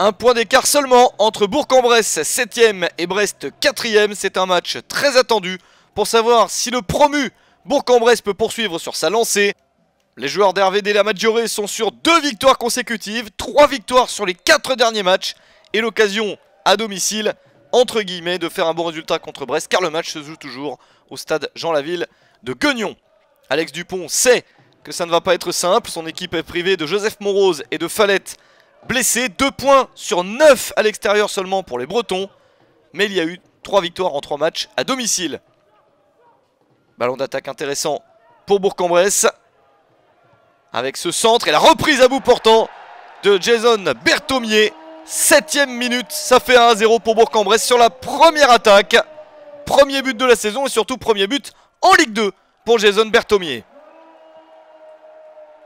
Un point d'écart seulement entre Bourg-en-Bresse 7ème et Brest 4ème. C'est un match très attendu pour savoir si le promu Bourg-en-Bresse peut poursuivre sur sa lancée. Les joueurs d'Hervé La Maggiore sont sur deux victoires consécutives, trois victoires sur les quatre derniers matchs et l'occasion à domicile entre guillemets de faire un bon résultat contre Brest car le match se joue toujours au stade Jean Laville de Guignon. Alex Dupont sait que ça ne va pas être simple, son équipe est privée de Joseph Morose et de Fallette blessé. 2 points sur 9 à l'extérieur seulement pour les Bretons. Mais il y a eu 3 victoires en 3 matchs à domicile. Ballon d'attaque intéressant pour Bourg-en-Bresse. Avec ce centre et la reprise à bout portant de Jason Berthomier. 7 minute, ça fait 1-0 pour Bourg-en-Bresse sur la première attaque. Premier but de la saison et surtout premier but en Ligue 2 pour Jason Berthomier.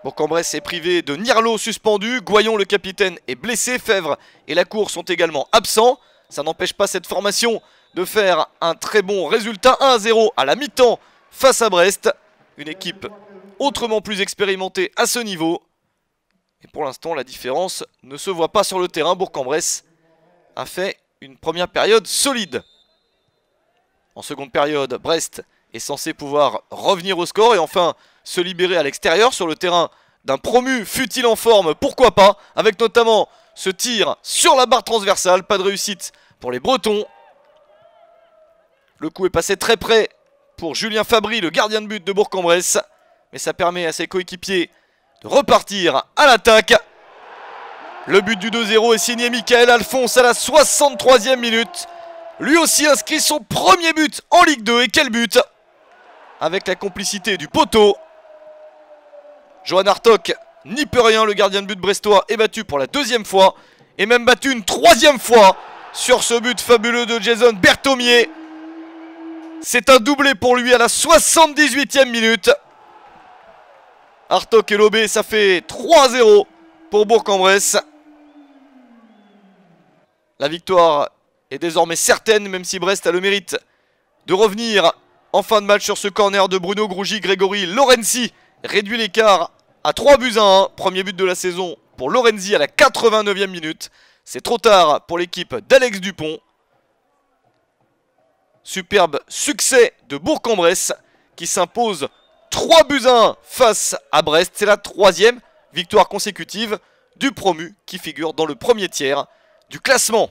Bourg-en-Bresse est privé de Nirlo suspendu, Goyon le capitaine est blessé, Fèvre et Lacour sont également absents. Ça n'empêche pas cette formation de faire un très bon résultat 1-0 à la mi-temps face à Brest. Une équipe autrement plus expérimentée à ce niveau. Et pour l'instant, la différence ne se voit pas sur le terrain. Bourg-en-Bresse a fait une première période solide. En seconde période, Brest est censé pouvoir revenir au score. Et enfin, se libérer à l'extérieur sur le terrain d'un promu futile en forme, pourquoi pas, avec notamment ce tir sur la barre transversale, pas de réussite pour les Bretons. Le coup est passé très près pour Julien Fabry, le gardien de but de Bourg-en-Bresse, mais ça permet à ses coéquipiers de repartir à l'attaque. Le but du 2-0 est signé Michael Alphonse à la 63e minute. Lui aussi inscrit son premier but en Ligue 2 et quel but Avec la complicité du poteau Johan Artok n'y peut rien, le gardien de but brestois est battu pour la deuxième fois et même battu une troisième fois sur ce but fabuleux de Jason Berthomier. C'est un doublé pour lui à la 78e minute. Artok et Lobé, ça fait 3-0 pour Bourg-en-Bresse. La victoire est désormais certaine, même si Brest a le mérite de revenir en fin de match sur ce corner de Bruno Grougy, Grégory Lorenzi réduit l'écart à 3 buts à 1. Premier but de la saison pour Lorenzi à la 89e minute. C'est trop tard pour l'équipe d'Alex Dupont. Superbe succès de Bourg-en-Bresse qui s'impose 3 buts à 1 face à Brest. C'est la troisième victoire consécutive du promu qui figure dans le premier tiers du classement.